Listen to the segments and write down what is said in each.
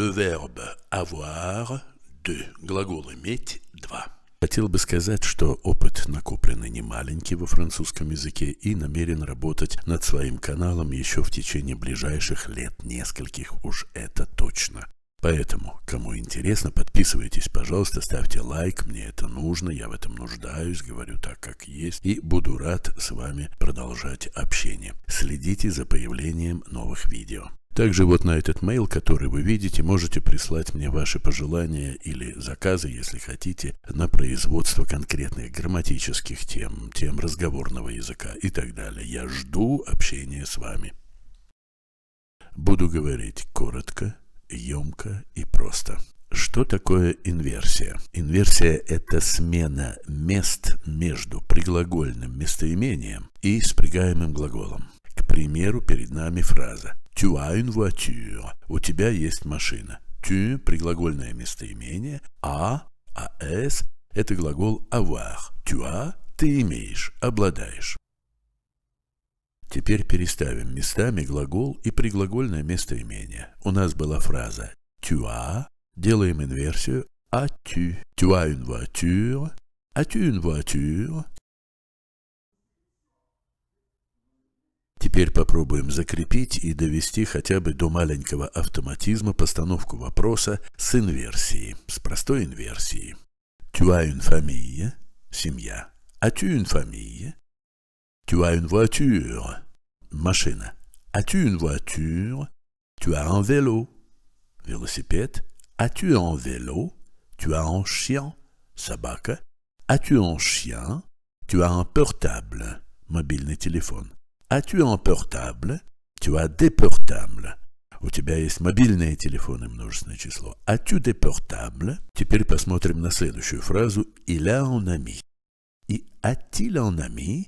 le verbe avoir de, глагол иметь два. Хотел бы сказать, что опыт накопленный не маленький во французском языке и намерен работать над своим каналом еще в течение ближайших лет нескольких, уж это точно. Поэтому, кому интересно, подписывайтесь, пожалуйста, ставьте лайк, мне это нужно, я в этом нуждаюсь, говорю так, как есть, и буду рад с вами продолжать общение. Следите за появлением новых видео. Также вот на этот mail, который вы видите, можете прислать мне ваши пожелания или заказы, если хотите, на производство конкретных грамматических тем, тем разговорного языка и так далее. Я жду общения с вами. Буду говорить коротко, емко и просто. Что такое инверсия? Инверсия – это смена мест между приглагольным местоимением и спрягаемым глаголом. К примеру, перед нами фраза Tu as une voiture. У тебя есть машина. Tu – преглагольное местоимение. а as а – это глагол avoir. Tu as – ты имеешь, обладаешь. Теперь переставим местами глагол и преглагольное местоимение. У нас была фраза «tu as», делаем инверсию «as-tu». «Tu as une voiture», «as-tu une voiture», Теперь попробуем закрепить и довести хотя бы до маленького автоматизма постановку вопроса с инверсией, с простой инверсией. Tu as une famille? Семья. As-tu une famille? Tu as une voiture? Машина. As-tu une voiture? Tu as un vélo? Велосипед. As-tu un vélo? Tu as un chien? Собака. As-tu un chien? Tu as un portable? Мобильный телефон. As-tu un portable? Tu as des портабль. У тебя есть мобильные телефоны, множественное число. As-tu des portables? Теперь посмотрим на следующую фразу. Il a un ami. И a-t-il un ami?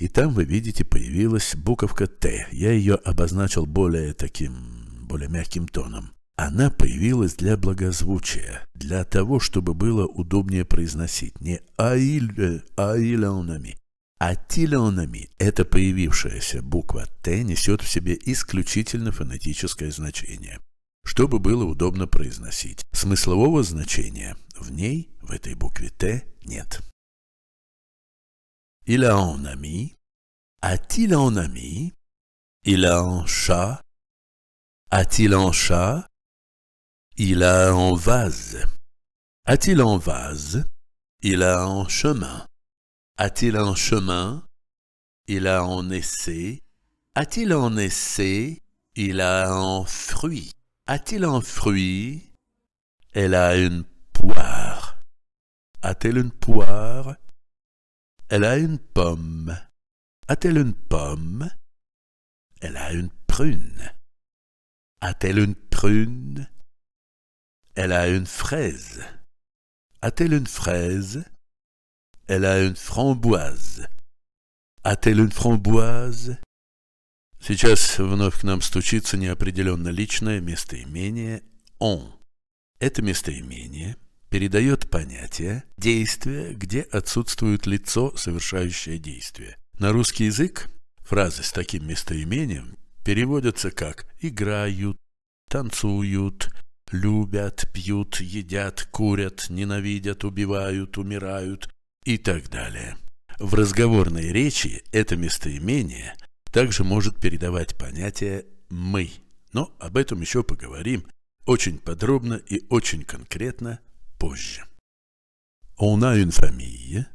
И там, вы видите, появилась буковка «Т». Я ее обозначил более таким, более мягким тоном. Она появилась для благозвучия, для того, чтобы было удобнее произносить. Не «аиль», «аиль аунами», а телеонами эта появившаяся буква «Т» несет в себе исключительно фонетическое значение, чтобы было удобно произносить. Смыслового значения в ней, в этой букве «Т», нет. Il a un ami. A-t-il un ami? Il a un chat. A-t-il un chat? Il a un A-t-il un chemin Il a un essai. A-t-il un essai Il a un fruit. A-t-il un fruit Elle a une poire. A-t-elle une poire Elle a une pomme. A-t-elle une pomme Elle a une prune. A-t-elle une prune Elle a une fraise. A-t-elle une fraise Elle a une фрамбуаз. A-t-elle une framboise? Сейчас вновь к нам стучится неопределенно личное местоимение «он». Это местоимение передает понятие действия, где отсутствует лицо, совершающее действие. На русский язык фразы с таким местоимением переводятся как «играют», «танцуют», «любят», «пьют», «едят», «курят», «ненавидят», «убивают», «умирают», и так далее. В разговорной речи это местоимение также может передавать понятие «мы», но об этом еще поговорим очень подробно и очень конкретно позже. On a une famille,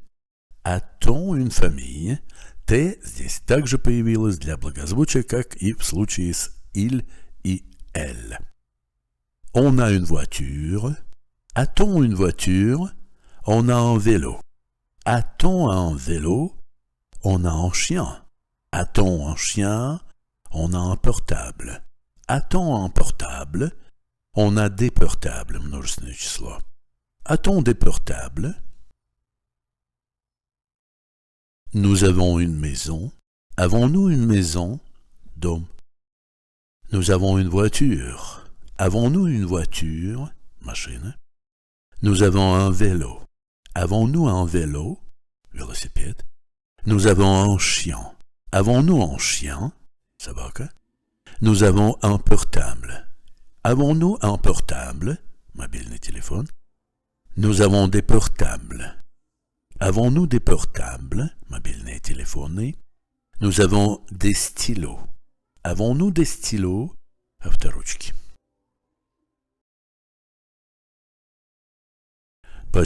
a-t-on une famille, «т» здесь также появилось для благозвучия, как и в случае с «il» и «elle». On a une voiture, a-t-on «А une voiture, on a un vélo. A-t-on un vélo On a un chien. A-t-on un chien On a un portable. A-t-on un portable On a des portables, A-t-on des portables Nous avons une maison. Avons-nous une maison Dom. Nous avons une voiture. Avons-nous une voiture Machine. Nous avons un vélo. Avons-nous un vélo le Nous avons un chien. Avons-nous un chien Ça Nous avons un portable. Avons-nous un portable Mobile téléphone. Nous avons des portables. Avons-nous des portables Mobile téléphone. Nous avons des stylos. Avons-nous des stylos Eh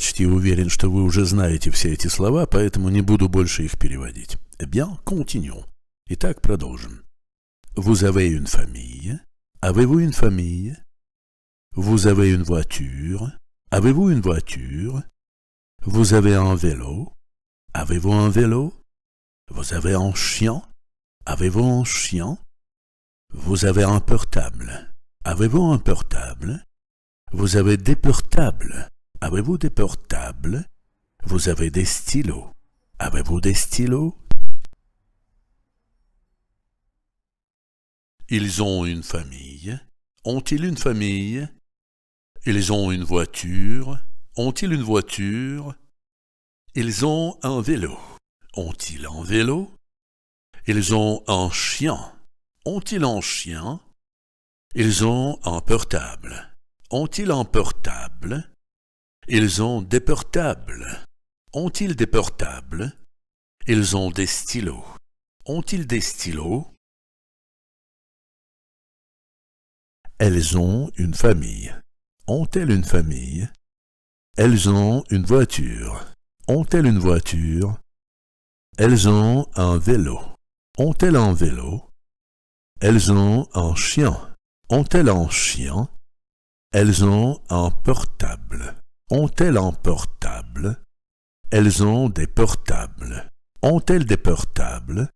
Bien, continuons. Vous avez une famille? Avez-vous une famille? Vous avez une voiture? Avez-vous une voiture? Vous avez un vélo? Avez-vous un vélo? Vous avez un chien? Avez-vous un chien? Vous avez un portable? Avez-vous un portable? Vous avez des portables? Avez-vous des portables Vous avez des stylos. Avez-vous des stylos Ils ont une famille. Ont-ils une famille Ils ont une voiture. Ont-ils une voiture Ils ont un vélo. Ont-ils un vélo Ils ont un chien. Ont-ils un chien Ils ont un portable. Ont-ils un portable ils ont des portables. Ont-ils des portables Ils ont des stylos. Ont-ils des stylos Elles ont une famille. Ont-elles une famille Elles ont une voiture. Ont-elles une voiture Elles ont un vélo. Ont-elles un vélo Elles ont un chien. Ont-elles un chien Elles ont un portable. Ont-elles un portable Elles ont des portables. Ont-elles des portables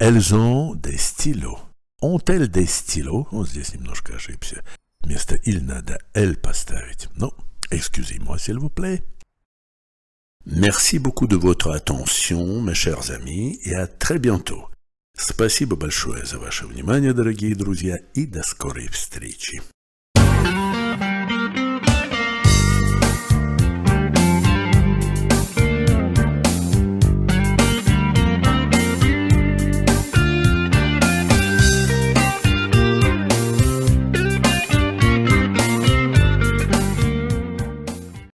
Elles ont des stylos. Ont-elles des stylos On здесь немножко ошибся. Вместо «il» надо «elle» поставить. Non, excusez-moi s'il vous plaît. Merci beaucoup de votre attention, mes chers amis, et à très bientôt. Спасибо большое за ваше внимание, дорогие друзья, и до скорой встречи.